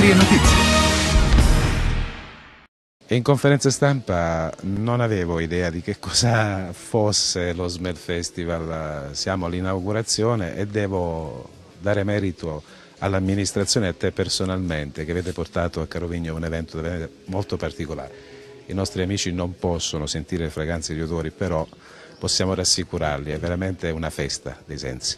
altri notizie. In conferenza stampa non avevo idea di che cosa fosse lo Smell Festival, siamo all'inaugurazione e devo dare merito all'amministrazione e a te personalmente che avete portato a Carovigno un evento molto particolare. I nostri amici non possono sentire le fragranze e gli odori, però possiamo rassicurarli, è veramente una festa dei sensi.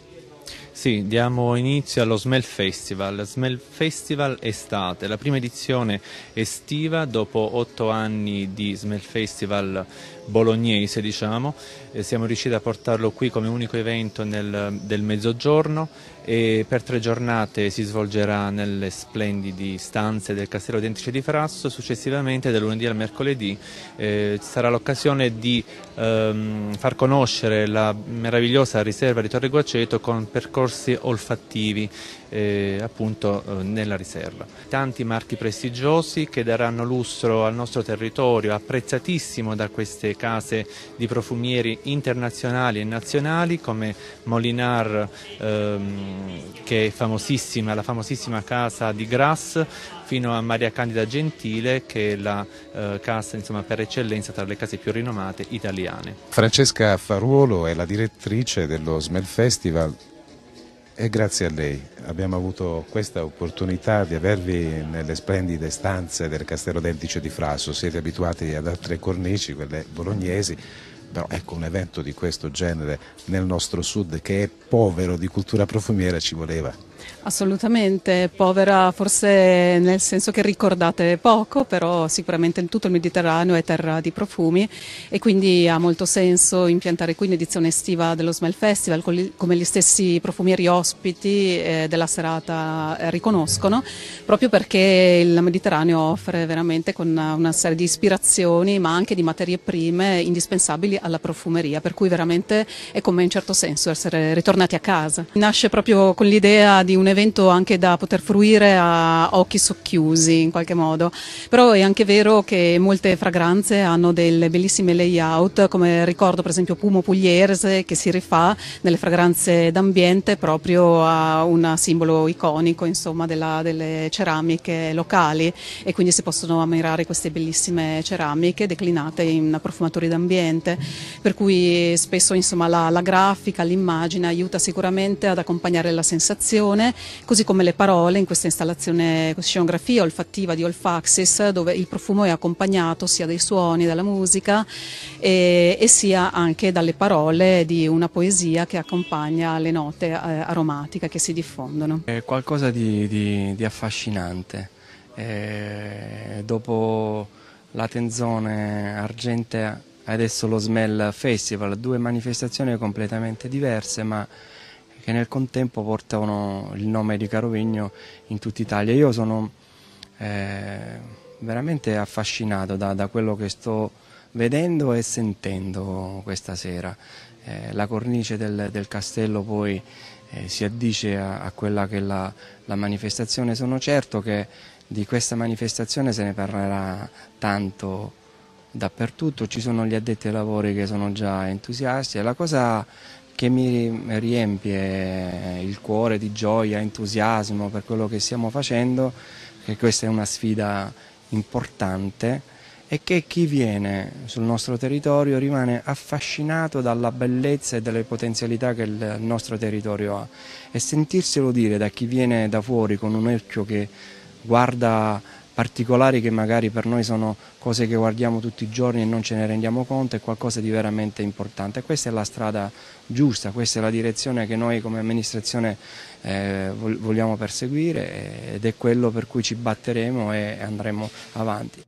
Sì, diamo inizio allo Smell Festival, Smell Festival estate, la prima edizione estiva dopo otto anni di Smell Festival bolognese diciamo, e siamo riusciti a portarlo qui come unico evento nel, del mezzogiorno e per tre giornate si svolgerà nelle splendidi stanze del Castello Dentice di Frasso, successivamente da lunedì al mercoledì eh, sarà l'occasione di ehm, far conoscere la meravigliosa riserva di Torre Guaceto con percorsi percorsi olfattivi eh, appunto eh, nella riserva. Tanti marchi prestigiosi che daranno lustro al nostro territorio, apprezzatissimo da queste case di profumieri internazionali e nazionali come Molinar ehm, che è famosissima, la famosissima casa di Grasse fino a Maria Candida Gentile che è la eh, casa insomma, per eccellenza tra le case più rinomate italiane. Francesca Faruolo è la direttrice dello Smell Festival e grazie a lei abbiamo avuto questa opportunità di avervi nelle splendide stanze del Castello Dentice di Fraso. Siete abituati ad altre cornici, quelle bolognesi, però ecco un evento di questo genere nel nostro sud che è povero di cultura profumiera ci voleva. Assolutamente, povera forse nel senso che ricordate poco, però sicuramente tutto il Mediterraneo è terra di profumi e quindi ha molto senso impiantare qui un'edizione estiva dello Smell Festival come gli stessi profumieri ospiti eh, della serata eh, riconoscono, proprio perché il Mediterraneo offre veramente con una, una serie di ispirazioni ma anche di materie prime indispensabili alla profumeria, per cui veramente è come in certo senso essere ritornati a casa. Nasce proprio con l'idea di di un evento anche da poter fruire a occhi socchiusi in qualche modo, però è anche vero che molte fragranze hanno delle bellissime layout, come ricordo per esempio Pumo Pugliese che si rifà nelle fragranze d'ambiente proprio a un simbolo iconico insomma, della, delle ceramiche locali e quindi si possono ammirare queste bellissime ceramiche declinate in profumatori d'ambiente, per cui spesso insomma, la, la grafica, l'immagine aiuta sicuramente ad accompagnare la sensazione installazione, così come le parole in questa installazione scenografia olfattiva di Olfaxis, dove il profumo è accompagnato sia dai suoni, dalla musica e, e sia anche dalle parole di una poesia che accompagna le note eh, aromatiche che si diffondono. È qualcosa di, di, di affascinante. Eh, dopo la Tenzone Argentea adesso lo Smell Festival, due manifestazioni completamente diverse ma che nel contempo portano il nome di Carovigno in tutta Italia. Io sono eh, veramente affascinato da, da, quello che sto vedendo e sentendo questa sera. Eh, la cornice del, del castello poi eh, si addice a, a, quella che è la, la manifestazione. Sono certo che di questa manifestazione se ne parlerà tanto dappertutto, ci sono gli addetti ai lavori che sono già entusiasti la cosa che mi riempie il cuore di gioia, entusiasmo per quello che stiamo facendo, che questa è una sfida importante e che chi viene sul nostro territorio rimane affascinato dalla bellezza e dalle potenzialità che il nostro territorio ha e sentirselo dire da chi viene da fuori con un occhio che guarda particolari che magari per noi sono cose che guardiamo tutti i giorni e non ce ne rendiamo conto, è qualcosa di veramente importante. Questa è la strada giusta, questa è la direzione che noi come amministrazione eh, vogliamo perseguire eh, ed è quello per cui ci batteremo e andremo avanti.